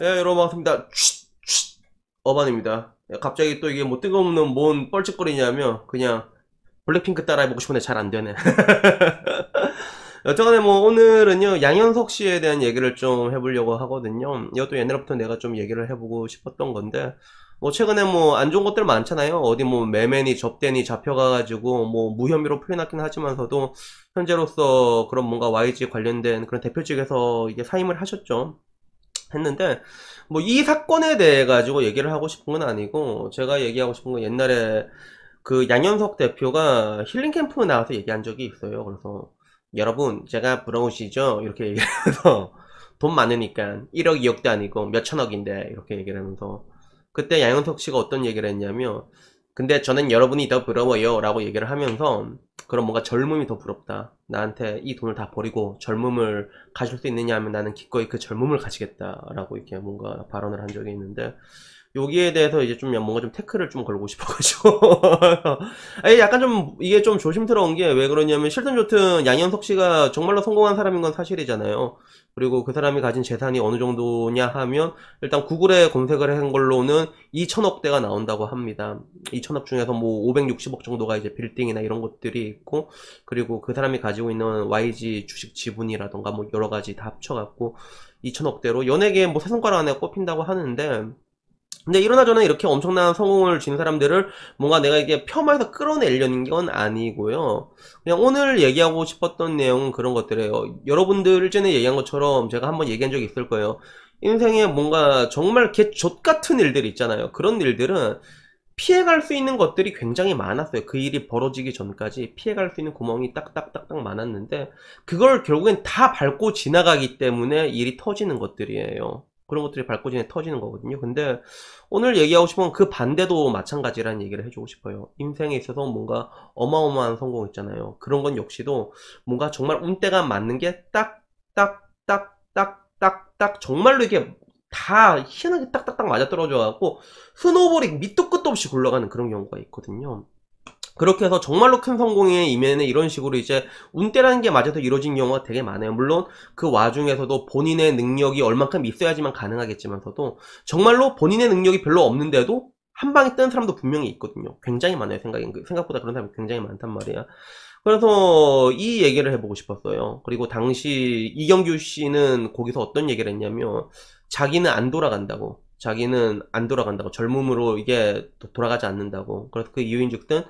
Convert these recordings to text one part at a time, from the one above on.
예, 여러분 반갑습니다. 쉿, 쉿. 어반입니다. 예, 갑자기 또 이게 뭐 뜬금없는 뭔 뻘짓거리냐면 그냥 블랙핑크 따라해보고 싶은데 잘 안되네. 여튼간에 뭐 오늘은요 양현석 씨에 대한 얘기를 좀 해보려고 하거든요. 이것도 옛날부터 내가 좀 얘기를 해보고 싶었던 건데 뭐 최근에 뭐 안 좋은 것들 많잖아요. 어디 뭐 매매니 접대니 잡혀가가지고 뭐 무혐의로 풀려났긴 하지만서도 현재로서 그런 뭔가 YG 관련된 그런 대표직에서 이제 사임을 하셨죠. 했는데 뭐 이 사건에 대해 가지고 얘기를 하고 싶은 건 아니고 제가 얘기하고 싶은 건 옛날에 그 양현석 대표가 힐링 캠프 나와서 얘기한 적이 있어요. 그래서 여러분 제가 부러우시죠? 이렇게 얘기해서돈 많으니까 1억 2억도 아니고 몇천억인데 이렇게 얘기를 하면서 그때 양현석 씨가 어떤 얘기를 했냐면 근데 저는 여러분이 더 부러워요 라고 얘기를 하면서 그런 뭔가 젊음이 더 부럽다. 나한테 이 돈을 다 버리고 젊음을 가질 수 있느냐 하면 나는 기꺼이 그 젊음을 가지겠다라고 이렇게 뭔가 발언을 한 적이 있는데 여기에 대해서 이제 좀 뭔가 좀 태클을 좀 걸고 싶어가지고 아니, 약간 좀 이게 좀 조심스러운 게 왜 그러냐면 실든 좋든 양현석 씨가 정말로 성공한 사람인 건 사실이잖아요. 그리고 그 사람이 가진 재산이 어느 정도냐 하면 일단 구글에 검색을 한 걸로는 2천억대가 나온다고 합니다. 2천억 중에서 뭐 560억 정도가 이제 빌딩이나 이런 것들이 있고 그리고 그 사람이 가지고 있는 YG 주식 지분이라던가 뭐 여러 가지 다 합쳐갖고 2천억대로 연예계 뭐세 손가락 안에 꼽힌다고 하는데 근데 이러나 저나 이렇게 엄청난 성공을 지진 사람들을 뭔가 내가 이게 폄하해서 끌어내려는 건 아니고요. 그냥 오늘 얘기하고 싶었던 내용은 그런 것들이에요. 여러분들 전에 얘기한 것처럼 제가 한번 얘기한 적이 있을 거예요. 인생에 뭔가 정말 개족 같은 일들 있잖아요. 그런 일들은 피해갈 수 있는 것들이 굉장히 많았어요. 그 일이 벌어지기 전까지 피해갈 수 있는 구멍이 딱딱딱딱 많았는데 그걸 결국엔 다 밟고 지나가기 때문에 일이 터지는 것들이에요. 그런 것들이 발코진에 터지는 거거든요. 근데 오늘 얘기하고 싶은 그 반대도 마찬가지라는 얘기를 해주고 싶어요. 인생에 있어서 뭔가 어마어마한 성공 있잖아요. 그런 건 역시도 뭔가 정말 운대가 맞는 게 딱, 딱, 딱, 딱, 딱, 딱, 정말로 이게 다 희한하게 딱딱딱 맞아떨어져 갖고 스노볼이 우 밑도 끝도 없이 굴러가는 그런 경우가 있거든요. 그렇게 해서 정말로 큰 성공에 이면에 이런 식으로 이제 운때라는 게 맞아서 이루어진 경우가 되게 많아요. 물론 그 와중에서도 본인의 능력이 얼만큼 있어야지만 가능하겠지만서도 정말로 본인의 능력이 별로 없는데도 한 방에 뜬 사람도 분명히 있거든요. 굉장히 많아요. 생각, 인 생각보다 그런 사람이 굉장히 많단 말이야. 그래서 이 얘기를 해보고 싶었어요. 그리고 당시 이경규 씨는 거기서 어떤 얘기를 했냐면 자기는 안 돌아간다고. 자기는 안 돌아간다고. 젊음으로 이게 돌아가지 않는다고. 그래서 그 이유인즉슨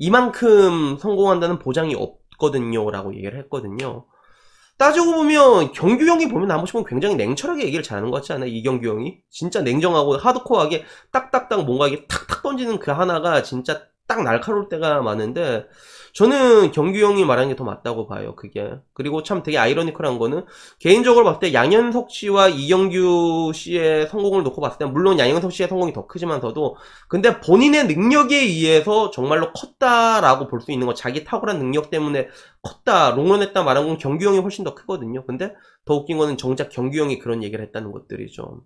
이만큼 성공한다는 보장이 없거든요 라고 얘기를 했거든요 따지고 보면 경규 형이 보면 나머지분 면 굉장히 냉철하게 얘기를 잘하는 것 같지 않아요? 이경규 형이 진짜 냉정하고 하드코어하게 딱딱딱 뭔가 이게 탁탁 던지는 그 하나가 진짜 딱 날카로울 때가 많은데 저는 경규 형이 말하는 게 더 맞다고 봐요 그게 그리고 참 되게 아이러니컬한 거는 개인적으로 봤을 때 양현석 씨와 이경규 씨의 성공을 놓고 봤을 때 물론 양현석 씨의 성공이 더 크지만서도 근데 본인의 능력에 의해서 정말로 컸다라고 볼 수 있는 거 자기 탁월한 능력 때문에 컸다 롱런했다 말한 건 경규 형이 훨씬 더 크거든요 근데 더 웃긴 거는 정작 경규 형이 그런 얘기를 했다는 것들이죠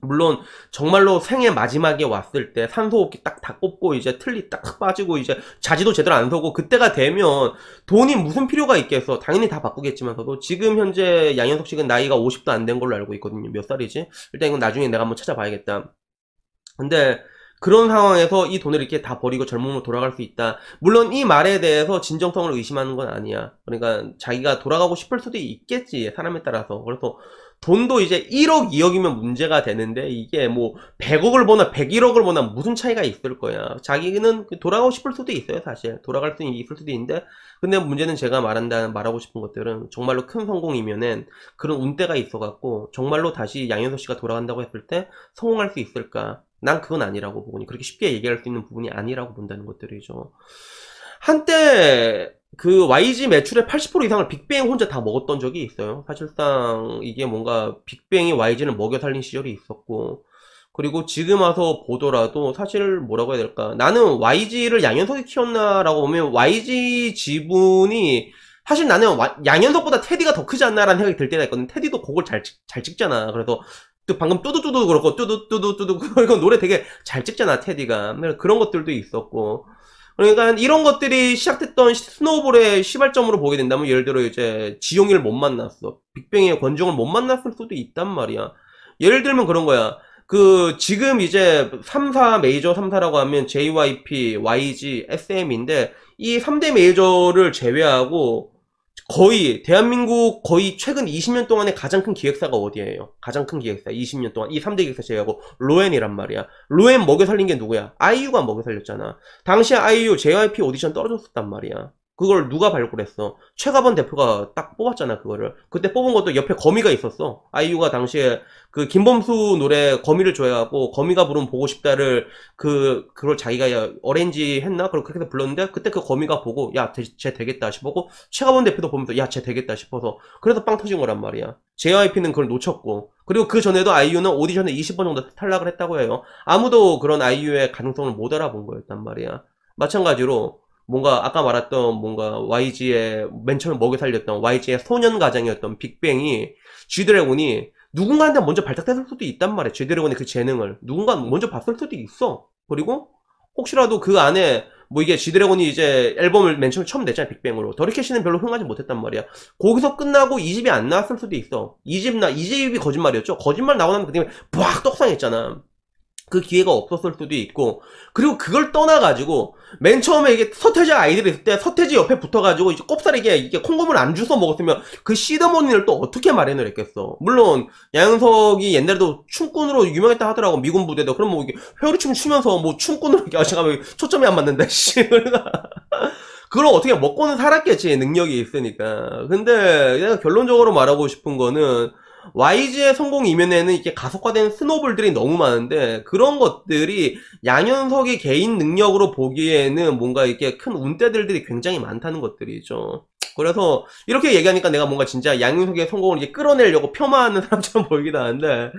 물론 정말로 생애 마지막에 왔을 때 산소호흡기 딱 다꼽고 이제 틀니 딱 빠지고 이제 자지도 제대로 안 서고 그때가 되면 돈이 무슨 필요가 있겠어 당연히 다 바꾸겠지만서도 지금 현재 양현석 씨는 나이가 50도 안 된 걸로 알고 있거든요 몇 살이지 일단 이건 나중에 내가 한번 찾아봐야겠다 근데 그런 상황에서 이 돈을 이렇게 다 버리고 젊음으로 돌아갈 수 있다. 물론 이 말에 대해서 진정성을 의심하는 건 아니야. 그러니까 자기가 돌아가고 싶을 수도 있겠지. 사람에 따라서. 그래서 돈도 이제 1억, 2억이면 문제가 되는데 이게 뭐 100억을 보나 101억을 보나 무슨 차이가 있을 거야. 자기는 그 돌아가고 싶을 수도 있어요, 사실. 돌아갈 수는 있을 수도 있는데 근데 문제는 제가 말한다는 말하고 싶은 것들은 정말로 큰 성공이면은 그런 운대가 있어 갖고 정말로 다시 양현석 씨가 돌아간다고 했을 때 성공할 수 있을까? 난 그건 아니라고 보니 그렇게 쉽게 얘기할 수 있는 부분이 아니라고 본다는 것들이죠. 한때 그 YG 매출의 80% 이상을 빅뱅 혼자 다 먹었던 적이 있어요. 사실상 이게 뭔가 빅뱅이 YG는 먹여 살린 시절이 있었고 그리고 지금 와서 보더라도 사실 뭐라고 해야 될까 나는 YG를 양현석이 키웠나라고 보면 YG 지분이 사실 나는 양현석보다 테디가 더 크지 않나라는 생각이 들 때가 있거든 테디도 곡을 잘, 잘 찍잖아 그래서 방금 뚜두뚜두 그렇고 뚜두뚜두뚜두 그리고 노래 되게 잘 찍잖아 테디가 그런 것들도 있었고 그러니까 이런 것들이 시작됐던 스노우볼의 시발점으로 보게 된다면 예를 들어 이제 지용이를 못 만났어. 빅뱅의 권종을 못 만났을 수도 있단 말이야. 예를 들면 그런 거야. 그 지금 이제 3사 메이저 3사라고 하면 JYP, YG, SM인데 이 3대 메이저를 제외하고 거의 대한민국 거의 최근 20년 동안에 가장 큰 기획사가 어디예요? 가장 큰 기획사 20년 동안 이 3대 기획사 제외하고 로엔이란 말이야. 로엔 먹여 살린 게 누구야? 아이유가 먹여 살렸잖아. 당시 아이유 JYP 오디션 떨어졌었단 말이야. 그걸 누가 발굴했어? 최가번 대표가 딱 뽑았잖아 그거를. 그때 뽑은 것도 옆에 거미가 있었어. 아이유가 당시에 그 김범수 노래 거미를 줘야하고 거미가 부른 보고 싶다를 그 그걸 자기가 어렌지 했나 그렇게 해서 불렀는데 그때 그 거미가 보고 야 쟤 되겠다 싶어고 최가번 대표도 보면서 야 쟤 되겠다 싶어서 그래서 빵 터진 거란 말이야. JYP는 그걸 놓쳤고 그리고 그 전에도 아이유는 오디션에 20번 정도 탈락을 했다고 해요. 아무도 그런 아이유의 가능성을 못 알아본 거였단 말이야. 마찬가지로 뭔가 아까 말했던 뭔가 YG의 맨 처음에 먹여 살렸던 YG의 소년 가장이었던 빅뱅이 지드래곤이 누군가한테 먼저 발탁됐을 수도 있단 말이야. 지드래곤의그 재능을 누군가 먼저 봤을 수도 있어. 그리고 혹시라도 그 안에 뭐 이게 지드래곤이 이제 앨범을 맨 처음 처음 냈잖아 빅뱅으로 더리케시는 별로 흥하지 못했단 말이야 거기서 끝나고 이집이안 나왔을 수도 있어 이 집나 2집이 거짓말이었죠 거짓말 나고 나면 그때 막 떡상했잖아 그 기회가 없었을 수도 있고 그리고 그걸 떠나가지고 맨 처음에 이게 서태지 아이들이 있을 때 서태지 옆에 붙어가지고 이제 꼽사리게 이게 콩고물 안 주워 먹었으면 그 시드머니를 또 어떻게 마련을 했겠어 물론 양현석이 옛날에도 춤꾼으로 유명했다 하더라고 미군 부대도 그럼 뭐 이게 회오리춤 추면서 뭐 춤꾼으로 이렇게 하시면 뭐 초점이 안 맞는다 씨 그러니까 그걸 어떻게 먹고는 살았겠지 능력이 있으니까 근데 내가 결론적으로 말하고 싶은 거는 YG의 성공 이면에는 이게 가속화된 스노볼들이 너무 많은데 그런 것들이 양현석의 개인 능력으로 보기에는 뭔가 이렇게 큰 운대들들이 굉장히 많다는 것들이죠. 그래서 이렇게 얘기하니까 내가 뭔가 진짜 양윤석의 성공을 이제 끌어내려고 폄하하는 사람처럼 보이기도 하는데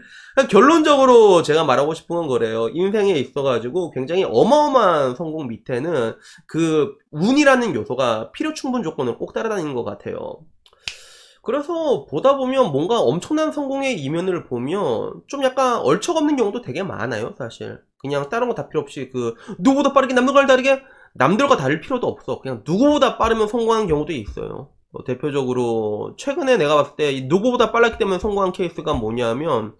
결론적으로 제가 말하고 싶은 건 그래요. 인생에 있어가지고 굉장히 어마어마한 성공 밑에는 그 운이라는 요소가 필요 충분 조건을 꼭 따라다니는 것 같아요. 그래서 보다 보면 뭔가 엄청난 성공의 이면을 보면 좀 약간 얼척없는 경우도 되게 많아요 사실 그냥 다른 거 다 필요 없이 그 누구보다 빠르게 남들과 다르게 남들과 다를 필요도 없어 그냥 누구보다 빠르면 성공한 경우도 있어요 뭐 대표적으로 최근에 내가 봤을 때 누구보다 빨랐기 때문에 성공한 케이스가 뭐냐면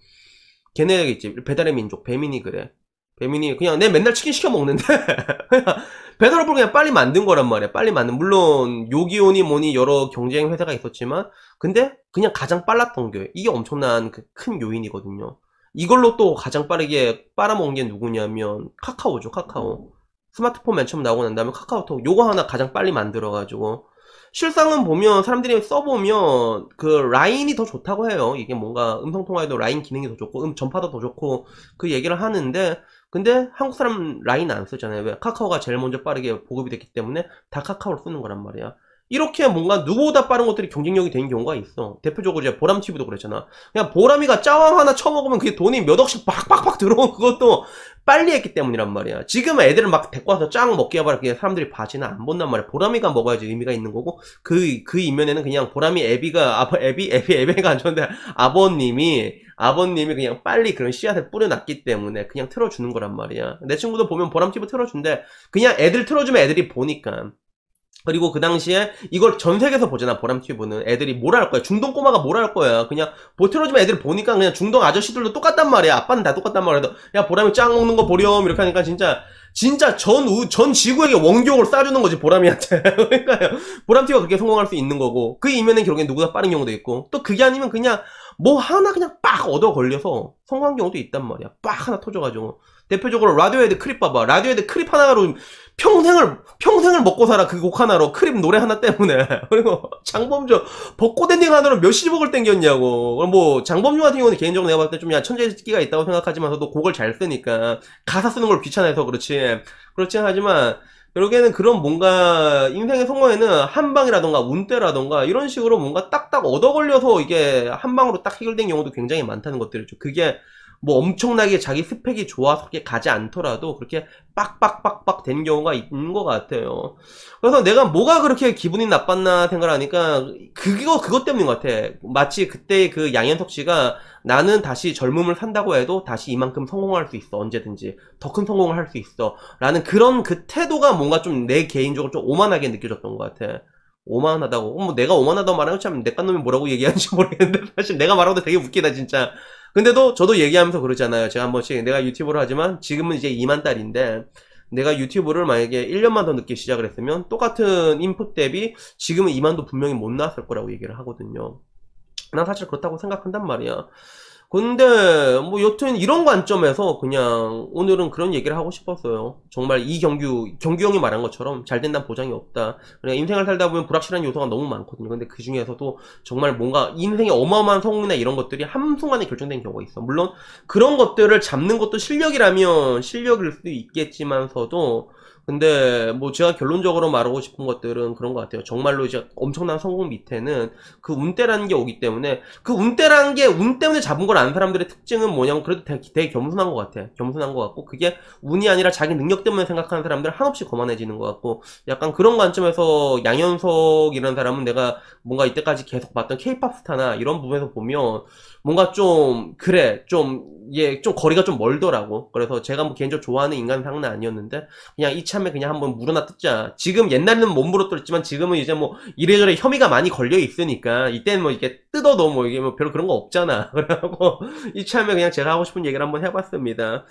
걔네 있지 배달의 민족 배민이 그래 배민이 그냥 내 맨날 치킨 시켜 먹는데 배달업을 그냥 빨리 만든 거란 말이야. 빨리 만든. 물론 요기온이 뭐니 여러 경쟁 회사가 있었지만 근데 그냥 가장 빨랐던 게 이게 엄청난 그 큰 요인이거든요. 이걸로 또 가장 빠르게 빨아먹은 게 누구냐면 카카오죠. 카카오. 스마트폰 맨 처음 나오고 난 다음에 카카오톡 요거 하나 가장 빨리 만들어가지고 실상은 보면 사람들이 써보면 그 라인이 더 좋다고 해요. 이게 뭔가 음성 통화에도 라인 기능이 더 좋고 음 전파도 더 좋고 그 얘기를 하는데 근데 한국 사람 라인 안 쓰잖아요. 왜 카카오가 제일 먼저 빠르게 보급이 됐기 때문에 다 카카오를 쓰는 거란 말이야. 이렇게 뭔가 누구보다 빠른 것들이 경쟁력이 되는 경우가 있어. 대표적으로 이제 보람 TV도 그랬잖아. 그냥 보람이가 짜왕 하나 쳐먹으면 그게 돈이 몇 억씩 빡빡빡 들어온 그것도 빨리 했기 때문이란 말이야. 지금 애들을 막 데리고 와서 짱 먹게 해봐라. 그냥 사람들이 바지는 안 본단 말이야. 보람이가 먹어야지 의미가 있는 거고, 그, 그 이면에는 그냥 보람이 애비가, 아버, 애비, 애비, 애비가 안 좋은데, 아버님이, 아버님이 그냥 빨리 그런 씨앗을 뿌려놨기 때문에 그냥 틀어주는 거란 말이야. 내 친구도 보면 보람 TV 틀어준대. 그냥 애들 틀어주면 애들이 보니까. 그리고 그 당시에 이걸 전 세계에서 보잖아 보람튜브는 애들이 뭘 할 거야 중동 꼬마가 뭘 할 거야 그냥 보트로즘 틀 애들 보니까 그냥 중동 아저씨들도 똑같단 말이야 아빠는 다 똑같단 말이야 야 보람이 짱 먹는 거 보렴 이렇게 하니까 진짜 진짜 전, 우, 전 지구에게 원격을 싸주는 거지, 보람이한테. 그러니까요. 보람티가 그렇게 성공할 수 있는 거고, 그 이면엔 결국엔 누구나 빠른 경우도 있고, 또 그게 아니면 그냥, 뭐 하나 그냥 빡 얻어 걸려서 성공한 경우도 있단 말이야. 빡 하나 터져가지고. 대표적으로 라디오헤드 크립 봐봐. 라디오헤드 크립 하나로 평생을 평생을 먹고 살아 그 곡 하나로 크립 노래 하나 때문에 그리고 장범준 벚꽃 엔딩 하나로 몇십억을 땡겼냐고 뭐 장범준 같은 경우는 개인적으로 내가 봤을 때좀 천재기가 있다고 생각하지만서도 곡을 잘 쓰니까 가사 쓰는 걸 귀찮아서 그렇지 그렇지 하지만 결국에는 그런 뭔가 인생의 성공에는 한방이라던가 운대라던가 이런 식으로 뭔가 딱딱 얻어 걸려서 이게 한방으로 딱 해결된 경우도 굉장히 많다는 것들이죠. 그게 뭐 엄청나게 자기 스펙이 좋아서 그렇게 가지 않더라도 그렇게 빡빡빡빡 된 경우가 있는 것 같아요. 그래서 내가 뭐가 그렇게 기분이 나빴나 생각하니까 그거 그것 때문인 것 같아. 마치 그때 그 양현석 씨가 나는 다시 젊음을 산다고 해도 다시 이만큼 성공할 수 있어 언제든지 더 큰 성공을 할 수 있어 라는 그런 그 태도가 뭔가 좀 내 개인적으로 좀 오만하게 느껴졌던 것 같아. 오만하다고. 어, 뭐 내가 오만하다고 말하면 참 내가 놈이 뭐라고 얘기하는지 모르겠는데 사실 내가 말하고도 되게 웃기다 진짜. 근데도 저도 얘기하면서 그러잖아요. 제가 한 번씩 내가 유튜브를 하지만 지금은 이제 2만 달인데 내가 유튜브를 만약에 1년만 더 늦게 시작을 했으면 똑같은 인풋 대비 지금은 2만도 분명히 못 나왔을 거라고 얘기를 하거든요. 난 사실 그렇다고 생각한단 말이야. 근데 뭐 여튼 이런 관점에서 그냥 오늘은 그런 얘기를 하고 싶었어요. 정말 이경규 경규 형이 말한 것처럼 잘 된다는 보장이 없다. 그러니까 인생을 살다 보면 불확실한 요소가 너무 많거든요. 근데 그 중에서도 정말 뭔가 인생의 어마어마한 성공이나 이런 것들이 한순간에 결정된 경우가 있어. 물론 그런 것들을 잡는 것도 실력이라면 실력일 수도 있겠지만서도 근데 뭐 제가 결론적으로 말하고 싶은 것들은 그런 것 같아요. 정말로 이제 엄청난 성공 밑에는 그 운때라는 게 오기 때문에 그 운때라는 게 운 때문에 잡은 거걸 아는 사람들의 특징은 뭐냐면 그래도 되게, 되게 겸손한 것 같아. 겸손한 것 같고 그게 운이 아니라 자기 능력 때문에 생각하는 사람들 은 한없이 거만해지는 것 같고 약간 그런 관점에서 양현석이라는 사람은 내가 뭔가 이때까지 계속 봤던 케이팝 스타나 이런 부분에서 보면 뭔가 좀 그래 좀 예, 좀 거리가 좀 멀더라고. 그래서 제가 뭐 개인적으로 좋아하는 인간 상은 아니었는데, 그냥 이참에 그냥 한번 물어나 뜯자. 지금 옛날에는 못 물어뜯지만 지금은 이제 뭐 이래저래 혐의가 많이 걸려 있으니까, 이때는 뭐 이렇게 뜯어도 뭐 이게 뭐 별로 그런 거 없잖아. 그래갖고, 이참에 그냥 제가 하고 싶은 얘기를 한번 해봤습니다.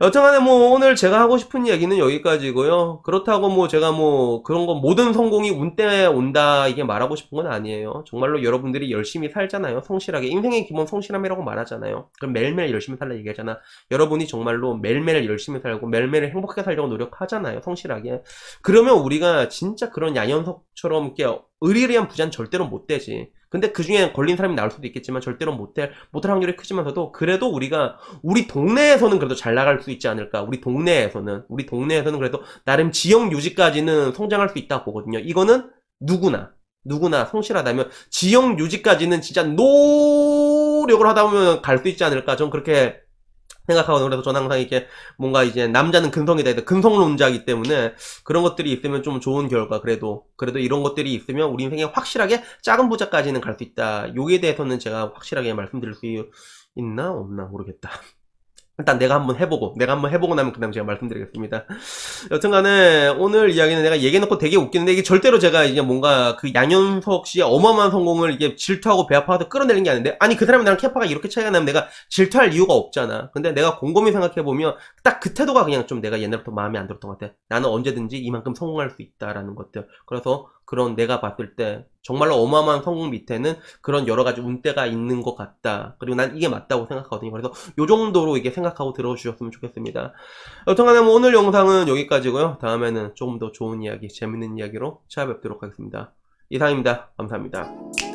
여튼간에 뭐 오늘 제가 하고 싶은 이야기는 여기까지고요. 그렇다고 뭐 제가 뭐 그런 거 모든 성공이 운때 온다 이게 말하고 싶은 건 아니에요. 정말로 여러분들이 열심히 살잖아요. 성실하게 인생의 기본 성실함이라고 말하잖아요. 그럼 매일매일 열심히 살라 얘기하잖아. 여러분이 정말로 매일매일 열심히 살고 매일매일 행복하게 살려고 노력하잖아요. 성실하게. 그러면 우리가 진짜 그런 야현석처럼 이렇게 의리리한 부자는 절대로 못 되지. 근데 그 중에 걸린 사람이 나올 수도 있겠지만 절대로 못할 못할 확률이 크지만서도 그래도 우리가 우리 동네에서는 그래도 잘 나갈 수 있지 않을까. 우리 동네에서는 우리 동네에서는 그래도 나름 지역 유지까지는 성장할 수 있다 고 보거든요. 이거는 누구나 누구나 성실하다면 지역 유지까지는 진짜 노력을 하다 보면 갈 수 있지 않을까. 전 그렇게 생각하고 그래서 저는 항상 이렇게 뭔가 이제 남자는 근성이다 해서 근성론자이기 때문에 그런 것들이 있으면 좀 좋은 결과 그래도 그래도 이런 것들이 있으면 우리 인생에 확실하게 작은 부자까지는 갈 수 있다 요에 대해서는 제가 확실하게 말씀드릴 수 있나 없나 모르겠다 일단 내가 한번 해보고 내가 한번 해보고 나면 그 다음 제가 말씀드리겠습니다 여튼간에 오늘 이야기는 내가 얘기해놓고 되게 웃기는데 이게 절대로 제가 이제 뭔가 그 양현석 씨의 어마어마한 성공을 이게 질투하고 배아파서 끌어내린게 아닌데 아니 그 사람이 나랑 캐파가 이렇게 차이가 나면 내가 질투할 이유가 없잖아 근데 내가 곰곰이 생각해보면 딱 그 태도가 그냥 좀 내가 옛날부터 마음에 안 들었던 것 같아 나는 언제든지 이만큼 성공할 수 있다라는 것들 그래서 그런 내가 봤을 때 정말로 어마어마한 성공 밑에는 그런 여러 가지 운대가 있는 것 같다. 그리고 난 이게 맞다고 생각하거든요. 그래서 요 정도로 이게 생각하고 들어주셨으면 좋겠습니다. 여튼간에 뭐 오늘 영상은 여기까지고요. 다음에는 조금 더 좋은 이야기, 재밌는 이야기로 찾아뵙도록 하겠습니다. 이상입니다. 감사합니다.